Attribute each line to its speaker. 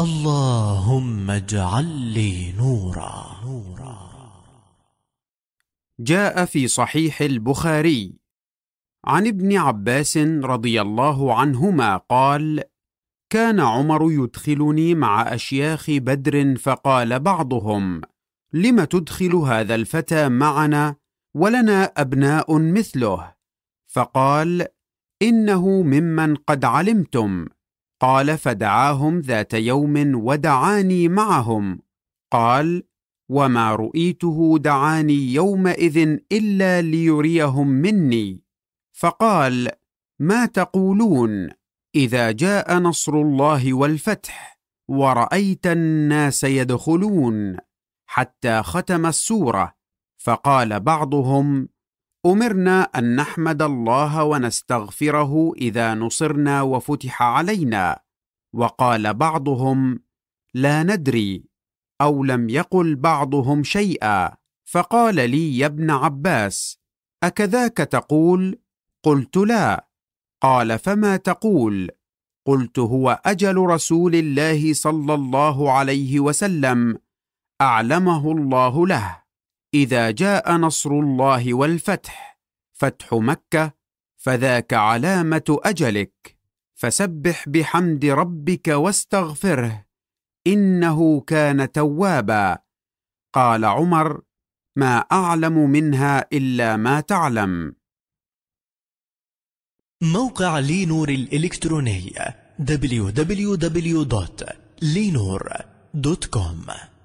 Speaker 1: اللهم اجعل لي نورا جاء في صحيح البخاري عن ابن عباس رضي الله عنهما قال كان عمر يدخلني مع أشياخ بدر فقال بعضهم لم تدخل هذا الفتى معنا ولنا أبناء مثله فقال إنه ممن قد علمتم قال فدعاهم ذات يوم ودعاني معهم قال وما رؤيته دعاني يومئذ الا ليريهم مني فقال ما تقولون اذا جاء نصر الله والفتح ورايت الناس يدخلون حتى ختم السوره فقال بعضهم أمرنا أن نحمد الله ونستغفره إذا نصرنا وفتح علينا وقال بعضهم لا ندري أو لم يقل بعضهم شيئا فقال لي يا ابن عباس أكذاك تقول؟ قلت لا قال فما تقول؟ قلت هو أجل رسول الله صلى الله عليه وسلم أعلمه الله له إذا جاء نصر الله والفتح فتح مكة فذاك علامة أجلك فسبح بحمد ربك واستغفره إنه كان توابا قال عمر ما أعلم منها إلا ما تعلم
Speaker 2: موقع لينور الإلكتروني www.linur.com